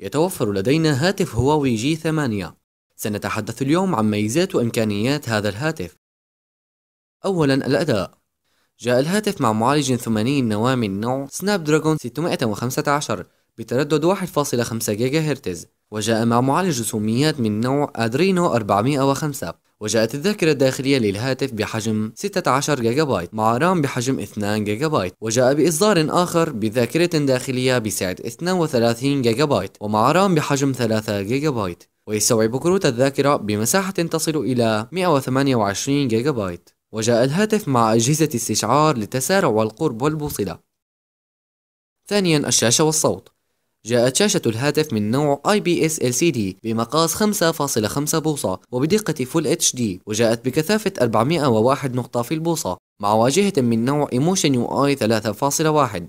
يتوفر لدينا هاتف هواوي جي 8 سنتحدث اليوم عن ميزات وإمكانيات هذا الهاتف أولا الأداء جاء الهاتف مع معالج ثماني النواة من نوع سناب دراجون 615 بتردد 1.5 جيجا هرتز وجاء مع معالج رسوميات من نوع أدرينو 405 وجاءت الذاكرة الداخلية للهاتف بحجم 16 جيجا بايت مع رام بحجم 2 جيجا بايت وجاء بإصدار آخر بذاكرة داخلية بسعة 32 جيجا بايت ومع رام بحجم 3 جيجا بايت ويستوعب كروت الذاكرة بمساحة تصل إلى 128 جيجا بايت وجاء الهاتف مع أجهزة استشعار للتسارع والقرب والبوصلة ثانيا الشاشة والصوت جاءت شاشة الهاتف من نوع IPS LCD بمقاس 5.5 بوصة وبدقة Full HD وجاءت بكثافة 401 نقطة في البوصة مع واجهة من نوع Emotion UI 3.1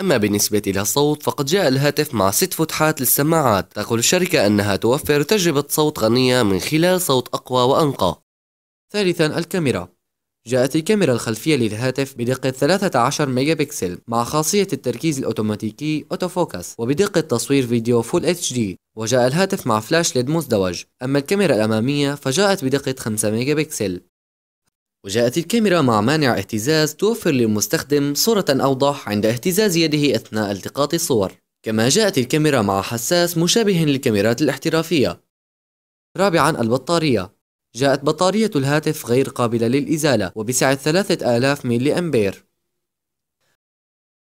أما بالنسبة إلى الصوت فقد جاء الهاتف مع ست فتحات للسماعات تقول الشركة أنها توفر تجربة صوت غنية من خلال صوت أقوى وأنقى ثالثا الكاميرا جاءت الكاميرا الخلفية للهاتف بدقة 13 ميجا بكسل مع خاصية التركيز الأوتوماتيكي أوتوفوكس وبدقة تصوير فيديو فول اتش دي وجاء الهاتف مع فلاش ليد مزدوج أما الكاميرا الأمامية فجاءت بدقة 5 ميجا بكسل وجاءت الكاميرا مع مانع اهتزاز توفر للمستخدم صورة أوضح عند اهتزاز يده أثناء التقاط الصور كما جاءت الكاميرا مع حساس مشابه للكاميرات الاحترافية رابعا البطارية جاءت بطارية الهاتف غير قابلة للإزالة وبسعة 3000 ميلي أمبير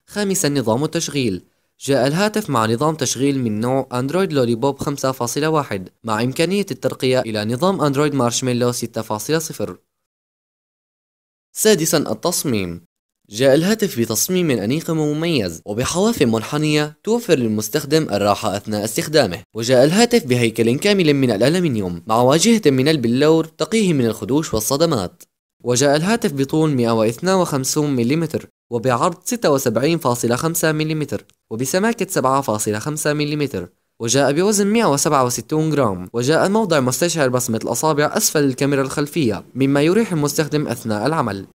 خامسا نظام التشغيل جاء الهاتف مع نظام تشغيل من نوع أندرويد لوليبوب 5.1 مع إمكانية الترقية إلى نظام أندرويد مارشميلو 6.0 سادسا التصميم جاء الهاتف بتصميم أنيق ومميز وبحواف منحنية توفر للمستخدم الراحة أثناء استخدامه وجاء الهاتف بهيكل كامل من الألمنيوم مع واجهة من البلور تقيه من الخدوش والصدمات وجاء الهاتف بطول 152 ملم وبعرض 76.5 ملم وبسماكة 7.5 ملم وجاء بوزن 167 جرام وجاء موضع مستشعر بصمة الأصابع أسفل الكاميرا الخلفية مما يريح المستخدم أثناء العمل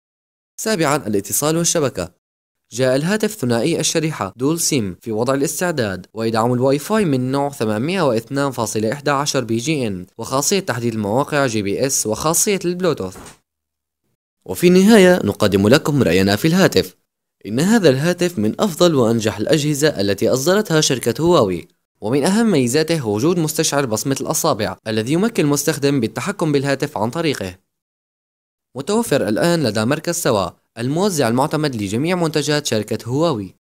سابعا الاتصال والشبكة جاء الهاتف ثنائي الشريحة دول سيم في وضع الاستعداد ويدعم الواي فاي من نوع 802.11 بي جي ان وخاصية تحديد المواقع جي بي اس وخاصية البلوتوث وفي النهاية نقدم لكم رأينا في الهاتف إن هذا الهاتف من أفضل وأنجح الأجهزة التي أصدرتها شركة هواوي ومن أهم ميزاته وجود مستشعر بصمة الأصابع الذي يمكن المستخدم بالتحكم بالهاتف عن طريقه متوفر الآن لدى مركز سوا الموزع المعتمد لجميع منتجات شركة هواوي